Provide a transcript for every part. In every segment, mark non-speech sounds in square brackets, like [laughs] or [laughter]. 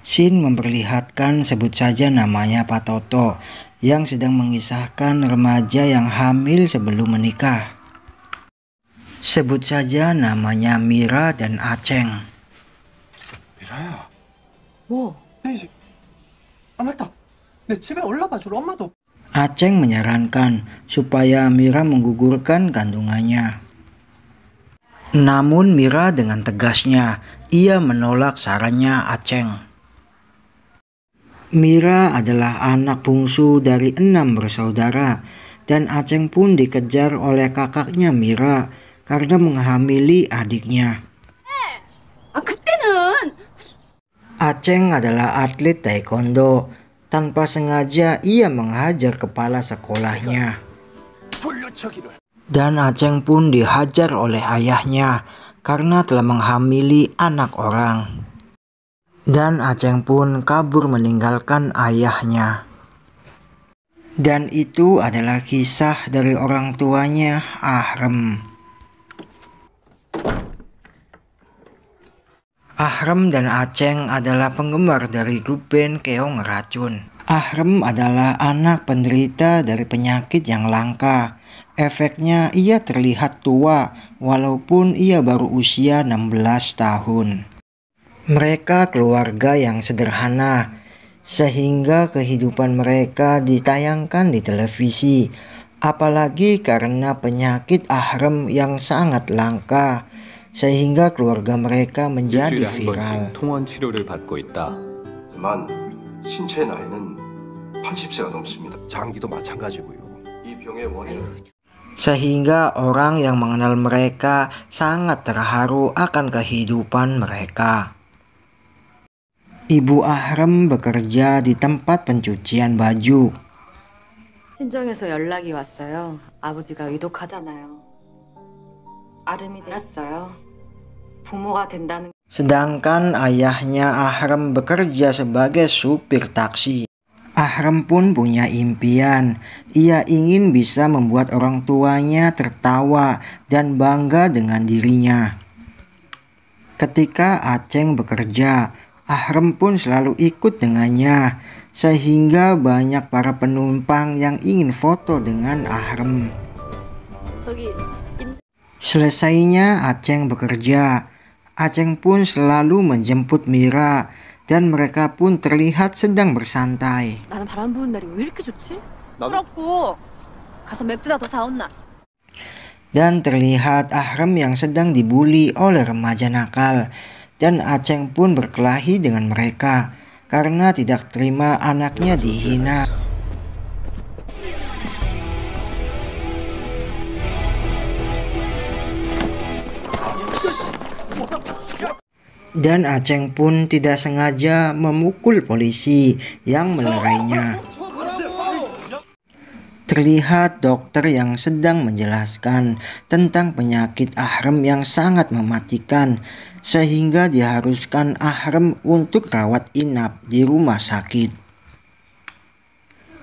Shin memperlihatkan sebut saja namanya Pak Toto yang sedang mengisahkan remaja yang hamil sebelum menikah. Sebut saja namanya Mira dan Aceng. Mira ya? Wow, Aceng menyarankan supaya Mira menggugurkan kandungannya. Namun Mira dengan tegasnya, ia menolak sarannya Aceng. Mira adalah anak bungsu dari enam bersaudara dan Aceng pun dikejar oleh kakaknya Mira karena menghamili adiknya. Aceng adalah atlet taekwondo. Tanpa sengaja ia menghajar kepala sekolahnya. Dan Aceng pun dihajar oleh ayahnya karena telah menghamili anak orang. Dan Aceng pun kabur meninggalkan ayahnya. Dan itu adalah kisah dari orang tuanya Ahrem. Ahrem dan Aceng adalah penggemar dari grup band Keong Racun. Ahrem adalah anak penderita dari penyakit yang langka. Efeknya ia terlihat tua walaupun ia baru usia 16 tahun. Mereka keluarga yang sederhana, sehingga kehidupan mereka ditayangkan di televisi, apalagi karena penyakit ahram yang sangat langka, sehingga keluarga mereka menjadi viral. Sehingga orang yang mengenal mereka sangat terharu akan kehidupan mereka. Ibu Ahram bekerja di tempat pencucian baju. Sedangkan ayahnya Ahram bekerja sebagai supir taksi. Ahram pun punya impian. Ia ingin bisa membuat orang tuanya tertawa dan bangga dengan dirinya. Ketika Aceng bekerja, Ahrem pun selalu ikut dengannya, sehingga banyak para penumpang yang ingin foto dengan Ahrem. Selesainya Aceng bekerja, Aceng pun selalu menjemput Mira dan mereka pun terlihat sedang bersantai. Dan terlihat Ahrem yang sedang dibully oleh remaja nakal dan Aceng pun berkelahi dengan mereka karena tidak terima anaknya dihina. Dan Aceng pun tidak sengaja memukul polisi yang melerainya. Terlihat dokter yang sedang menjelaskan tentang penyakit ahrem yang sangat mematikan sehingga diharuskan Ahram untuk rawat inap di rumah sakit.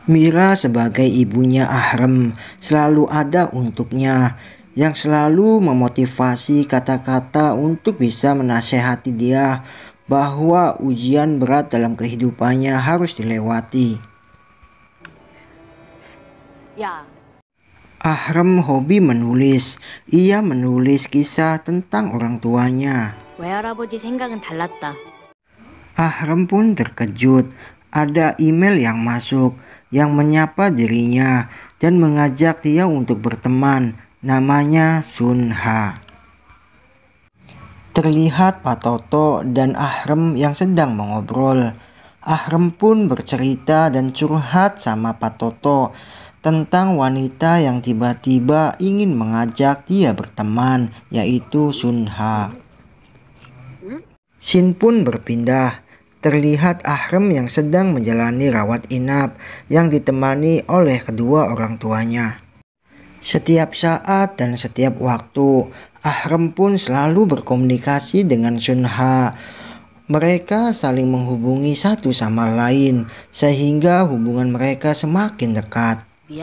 Mira sebagai ibunya Ahram selalu ada untuknya yang selalu memotivasi kata-kata untuk bisa menasehati dia bahwa ujian berat dalam kehidupannya harus dilewati. Ya, Ahram hobi menulis. Ia menulis kisah tentang orang tuanya. 외할아버지 생각은 달랐다. Ahram pun terkejut. Ada email yang masuk yang menyapa dirinya dan mengajak dia untuk berteman. Namanya Sunha. Terlihat Pak Toto dan Ahram yang sedang mengobrol. Ahram pun bercerita dan curhat sama Pak Toto tentang wanita yang tiba-tiba ingin mengajak dia berteman, yaitu Sunha. Shin pun berpindah. Terlihat Ahrem yang sedang menjalani rawat inap yang ditemani oleh kedua orang tuanya. Setiap saat dan setiap waktu, Ahrem pun selalu berkomunikasi dengan Sunha. Mereka saling menghubungi satu sama lain sehingga hubungan mereka semakin dekat. Eh.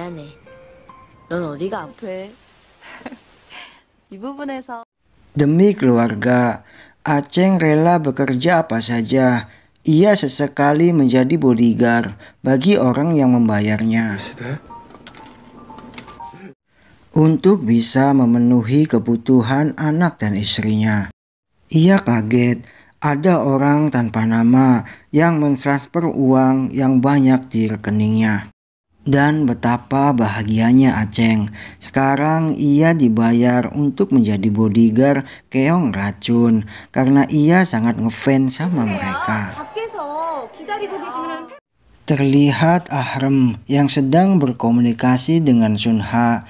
[laughs] Demi keluarga, Aceng rela bekerja apa saja. Ia sesekali menjadi bodyguard bagi orang yang membayarnya. Untuk bisa memenuhi kebutuhan anak dan istrinya. Ia kaget ada orang tanpa nama yang mentransfer uang yang banyak di rekeningnya. Dan betapa bahagianya Aceng. Sekarang ia dibayar untuk menjadi bodyguard Keong Racun karena ia sangat ngefans sama iya, mereka. Terlihat Ahrem yang sedang berkomunikasi dengan Sunha.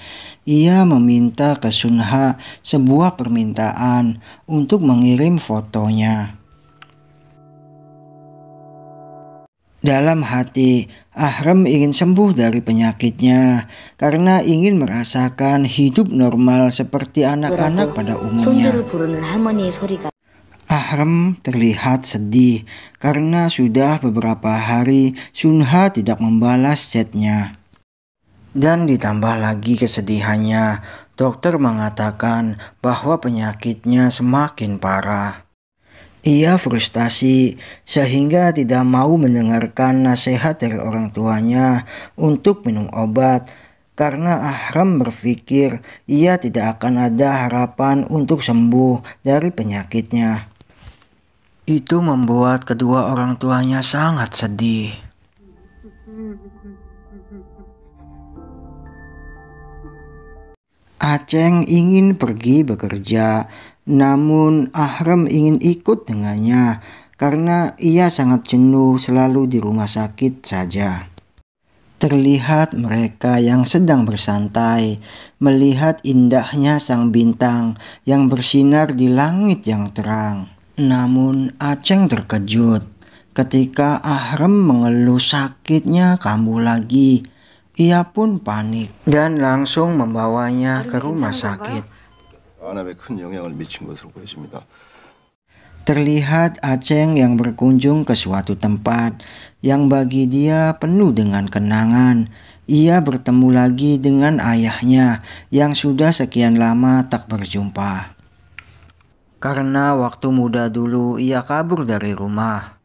Ia meminta ke Sunha sebuah permintaan untuk mengirim fotonya. dalam hati. Ahram ingin sembuh dari penyakitnya karena ingin merasakan hidup normal seperti anak-anak pada umumnya. Ahram terlihat sedih karena sudah beberapa hari Sunha tidak membalas chatnya. Dan ditambah lagi kesedihannya, dokter mengatakan bahwa penyakitnya semakin parah. Ia frustasi sehingga tidak mau mendengarkan nasihat dari orang tuanya untuk minum obat karena Ahram berpikir ia tidak akan ada harapan untuk sembuh dari penyakitnya. Itu membuat kedua orang tuanya sangat sedih. Aceng ingin pergi bekerja, namun Ahram ingin ikut dengannya karena ia sangat jenuh selalu di rumah sakit saja. Terlihat mereka yang sedang bersantai melihat indahnya sang bintang yang bersinar di langit yang terang. Namun Aceng terkejut ketika Ahram mengeluh sakitnya kamu lagi. Ia pun panik dan langsung membawanya ke rumah sakit. Terlihat Aceh yang berkunjung ke suatu tempat yang bagi dia penuh dengan kenangan. Ia bertemu lagi dengan ayahnya yang sudah sekian lama tak berjumpa. Karena waktu muda dulu ia kabur dari rumah.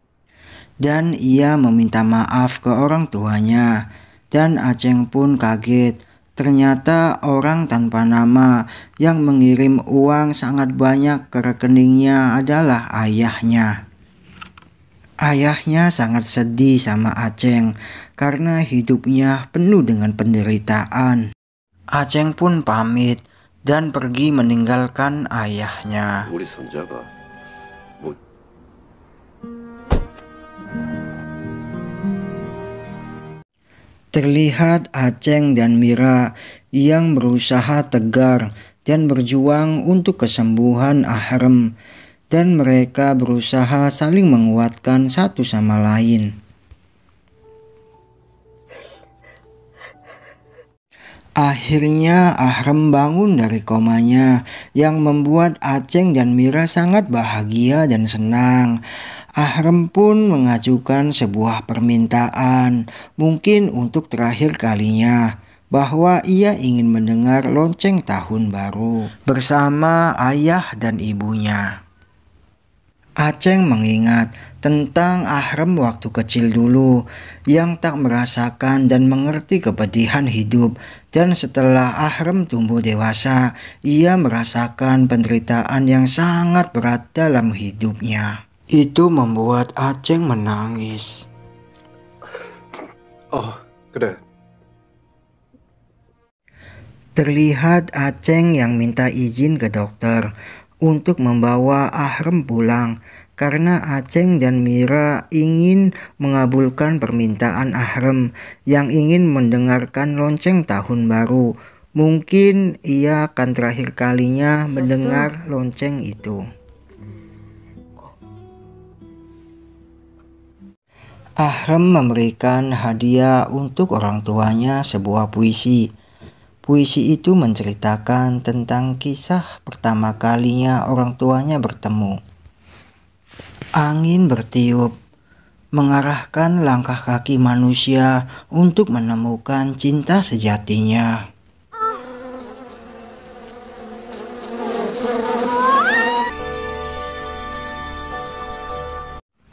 Dan ia meminta maaf ke orang tuanya. Dan Aceh pun kaget Ternyata orang tanpa nama yang mengirim uang sangat banyak ke rekeningnya adalah ayahnya. Ayahnya sangat sedih sama Aceng karena hidupnya penuh dengan penderitaan. Aceng pun pamit dan pergi meninggalkan ayahnya. Terlihat Aceng dan Mira yang berusaha tegar dan berjuang untuk kesembuhan Ahrem dan mereka berusaha saling menguatkan satu sama lain. Akhirnya Ahram bangun dari komanya yang membuat Aceng dan Mira sangat bahagia dan senang. Ahram pun mengajukan sebuah permintaan, mungkin untuk terakhir kalinya, bahwa ia ingin mendengar lonceng tahun baru bersama ayah dan ibunya. Aceng mengingat tentang Ahram waktu kecil dulu yang tak merasakan dan mengerti kepedihan hidup dan setelah Ahram tumbuh dewasa ia merasakan penderitaan yang sangat berat dalam hidupnya. Itu membuat Aceng menangis. Oh, keren. Terlihat Aceng yang minta izin ke dokter untuk membawa Ahrem pulang karena Aceng dan Mira ingin mengabulkan permintaan Ahrem yang ingin mendengarkan lonceng tahun baru. Mungkin ia akan terakhir kalinya mendengar lonceng itu. Ahrem memberikan hadiah untuk orang tuanya sebuah puisi Puisi itu menceritakan tentang kisah pertama kalinya orang tuanya bertemu. Angin bertiup mengarahkan langkah kaki manusia untuk menemukan cinta sejatinya.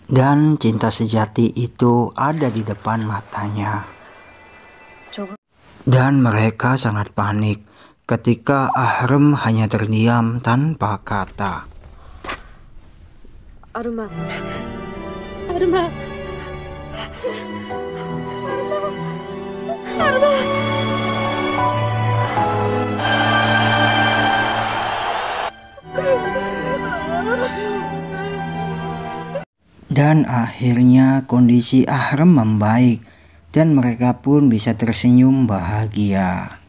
Dan cinta sejati itu ada di depan matanya. Dan mereka sangat panik ketika Ahrem hanya terdiam tanpa kata. Arma. Arma. Arma. Dan akhirnya kondisi Ahrem membaik dan mereka pun bisa tersenyum bahagia.